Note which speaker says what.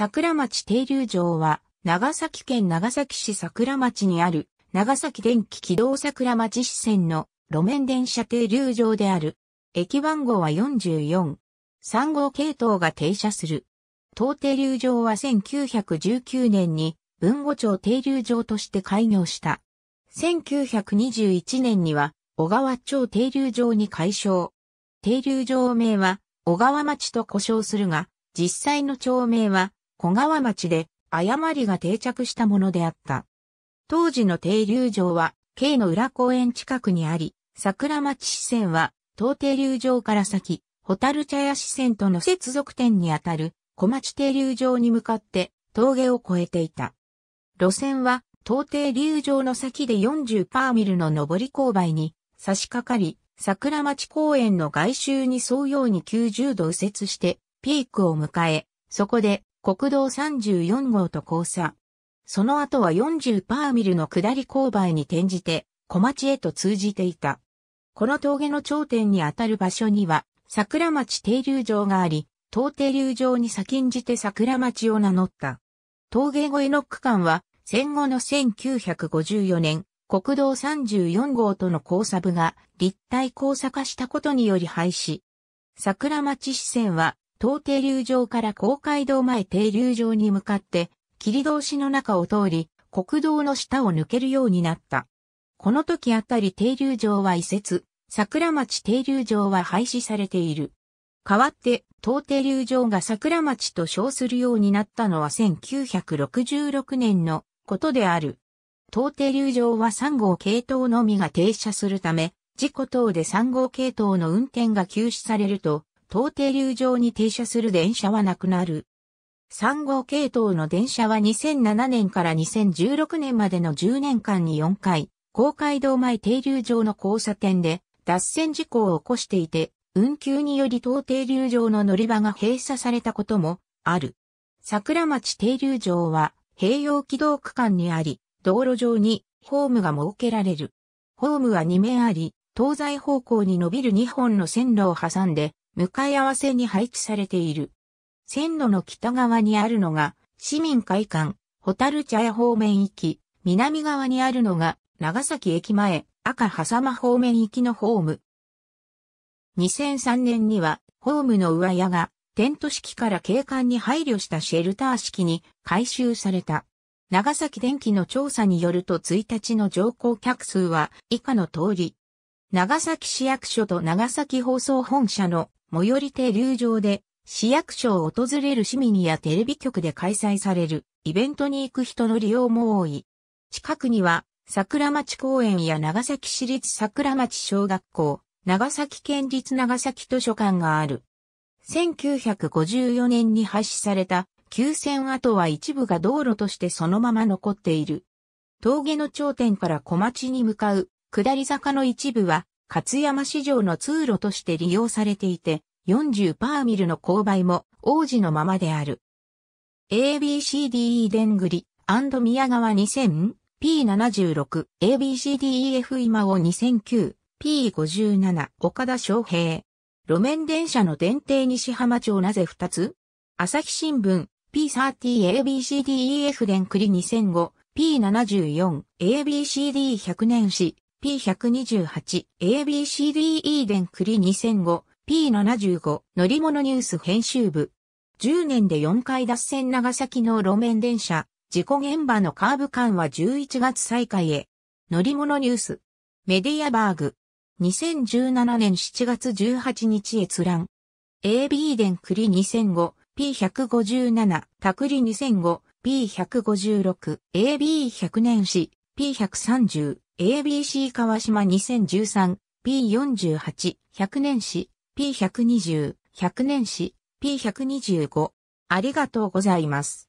Speaker 1: 桜町停留場は、長崎県長崎市桜町にある、長崎電気軌道桜町支線の路面電車停留場である。駅番号は44。3号系統が停車する。当停留場は1919年に文語町停留場として開業した。1921年には小川町停留場に改称。停留場名は小川町と呼称するが、実際の町名は小川町で誤りが定着したものであった。当時の停留場は、京の裏公園近くにあり、桜町支線は、東停留場から先、ホタル茶屋支線との接続点にあたる、小町停留場に向かって、峠を越えていた。路線は、東停留場の先で40パーミルの上り勾配に差し掛かり、桜町公園の外周に沿うように90度右折して、ピークを迎え、そこで国道34号と交差。その後は40パーミルの下り勾配に転じて、小町へと通じていた。この峠の頂点にあたる場所には、桜町停留場があり、東停留場に先んじて桜町を名乗った。峠越えの区間は、戦後の1954年、国道34号との交差部が立体交差化したことにより廃止。桜町支線は東停留場から公会堂前停留場に向かって、切通しの中を通り、国道の下を抜けるようになった。この時あたり停留場は移設、桜町停留場は廃止されている。代わって、東停留場が桜町と称するようになったのは1966年のことである。東停留場は3号系統のみが停車するため、事故等で3号系統の運転が休止されると、東停留場に停車する電車はなくなる。3号系統の電車は2007年から2016年までの10年間に4回、公会堂前停留場の交差点で脱線事故を起こしていて、運休により東停留場の乗り場が閉鎖されたこともある。桜町停留場は併用軌道区間にあり、道路上にホームが設けられる。ホームは2面あり、東西方向に伸びる2本の線路を挟んで、向かい合わせに配置されている。線路の北側にあるのが、市民会館、ホタル茶屋方面行き、南側にあるのが、長崎駅前、赤狭間方面行きのホーム。2003年には、ホームの上屋が、テント式から景観に配慮したシェルター式に改修された。長崎電気の調査によると1日の乗降客数は以下の通り。長崎市役所と長崎放送本社の最寄り停留場で、市役所を訪れる市民やテレビ局で開催されるイベントに行く人の利用も多い。近くには、桜町公園や長崎市立桜町小学校、長崎県立長崎図書館がある。1954年に廃止された旧線跡は一部が道路としてそのまま残っている。峠の頂点から小町に向かう下り坂の一部は勝山市場の通路として利用されていて、40パーミルの勾配も王子のままである。ABCDE でんぐり宮川 2000P76、ABCDEF 今を 2009P57、岡田昌平。路面電車の電停西浜町なぜ2つ朝日新聞 P30ABCDEF ん繰り 2005P74ABCD100 年史 P128、ABCDE 電クリ2005、P75 乗り物ニュース編集部。10年で4回脱線長崎の路面電車、事故現場のカーブ間は11月再開へ。乗り物ニュース。メディアバーグ。2017年7月18日閲覧。AB 電クリ2005、P157、タクリ2005、P156、AB100 年史、P130。ABC 川島 2013P48 100年史 P120 100年史 P125 ありがとうございます。